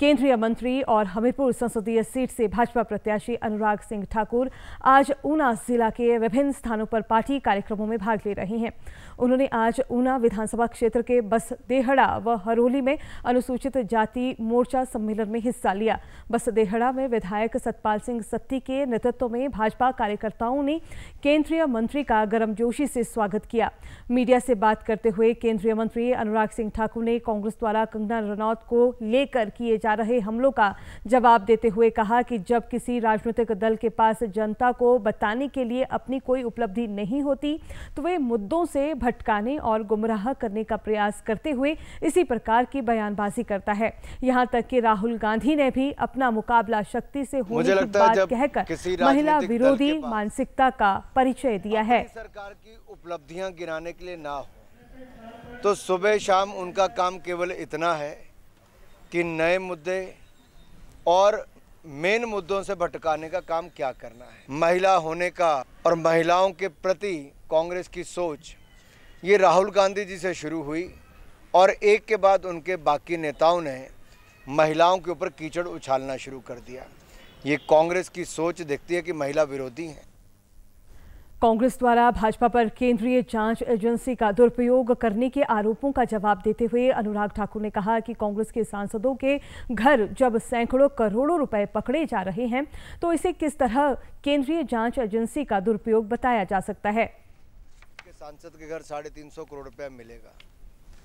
केंद्रीय मंत्री और हमीरपुर संसदीय सीट से भाजपा प्रत्याशी अनुराग सिंह ठाकुर आज ऊना जिला के विभिन्न स्थानों पर पार्टी कार्यक्रमों में भाग ले रहे हैं उन्होंने आज ऊना विधानसभा क्षेत्र के बस देहड़ा व हरोली में अनुसूचित जाति मोर्चा सम्मेलन में हिस्सा लिया बस देहड़ा में विधायक सतपाल सिंह सत्ती के नेतृत्व में भाजपा कार्यकर्ताओं ने केंद्रीय मंत्री का गर्मजोशी से स्वागत किया मीडिया से बात करते हुए केंद्रीय मंत्री अनुराग सिंह ठाकुर ने कांग्रेस द्वारा कंगना रनौत को लेकर किए जा जा रहे हमलों का जवाब देते हुए कहा कि जब किसी राजनीतिक दल के पास जनता को बताने के लिए अपनी कोई उपलब्धि नहीं होती तो वे मुद्दों से भटकाने और गुमराह करने का प्रयास करते हुए इसी प्रकार की बयानबाजी करता है यहाँ तक कि राहुल गांधी ने भी अपना मुकाबला शक्ति से होने की बात कहकर महिला विरोधी मानसिकता का परिचय दिया है सरकार की उपलब्धियां गिराने के लिए ना हो तो सुबह शाम उनका काम केवल इतना है कि नए मुद्दे और मेन मुद्दों से भटकाने का काम क्या करना है महिला होने का और महिलाओं के प्रति कांग्रेस की सोच ये राहुल गांधी जी से शुरू हुई और एक के बाद उनके बाकी नेताओं ने महिलाओं के ऊपर कीचड़ उछालना शुरू कर दिया ये कांग्रेस की सोच देखती है कि महिला विरोधी हैं कांग्रेस द्वारा भाजपा पर केंद्रीय जांच एजेंसी का दुरुपयोग करने के आरोपों का जवाब देते हुए अनुराग ठाकुर ने कहा कि कांग्रेस के सांसदों के घर जब सैकड़ों करोड़ों रुपए पकड़े जा रहे हैं तो इसे किस तरह केंद्रीय जांच एजेंसी का दुरुपयोग बताया जा सकता है सांसद के घर साढ़े तीन सौ करोड़ रुपया मिलेगा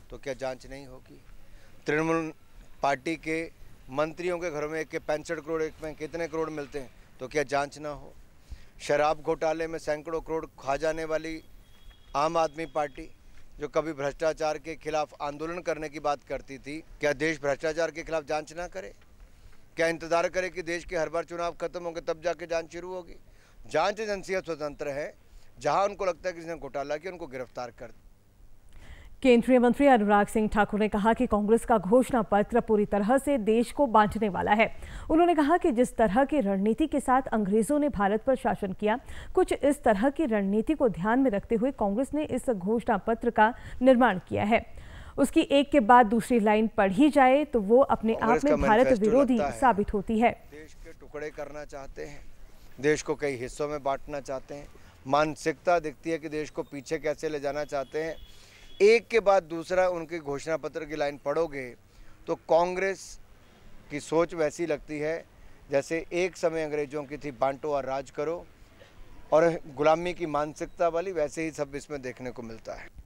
तो क्या जांच नहीं होगी तृणमूल पार्टी के मंत्रियों के घरों में एक के पैंसठ करोड़ एक में कितने करोड़ मिलते हैं तो क्या जांच ना हो शराब घोटाले में सैकड़ों करोड़ खा जाने वाली आम आदमी पार्टी जो कभी भ्रष्टाचार के खिलाफ आंदोलन करने की बात करती थी क्या देश भ्रष्टाचार के खिलाफ जांच ना करे क्या इंतजार करे कि देश के हर बार चुनाव खत्म होंगे तब जाके जांच शुरू होगी जांच एजेंसियां स्वतंत्र हैं जहां उनको लगता है कि जिसने घोटाला किया उनको गिरफ्तार कर केंद्रीय मंत्री अनुराग सिंह ठाकुर ने कहा कि कांग्रेस का घोषणा पत्र पूरी तरह से देश को बांटने वाला है उन्होंने कहा कि जिस तरह की रणनीति के साथ अंग्रेजों ने भारत पर शासन किया कुछ इस तरह की रणनीति को ध्यान में रखते हुए कांग्रेस ने इस घोषणा पत्र का निर्माण किया है उसकी एक के बाद दूसरी लाइन पढ़ी जाए तो वो अपने आप में भारत विरोधी साबित होती है देश के टुकड़े करना चाहते हैं देश को कई हिस्सों में बांटना चाहते हैं मानसिकता दिखती है कि देश को पीछे कैसे ले जाना चाहते हैं एक के बाद दूसरा उनके घोषणा पत्र की लाइन पढ़ोगे तो कांग्रेस की सोच वैसी लगती है जैसे एक समय अंग्रेजों की थी बांटो और राज करो और गुलामी की मानसिकता वाली वैसे ही सब इसमें देखने को मिलता है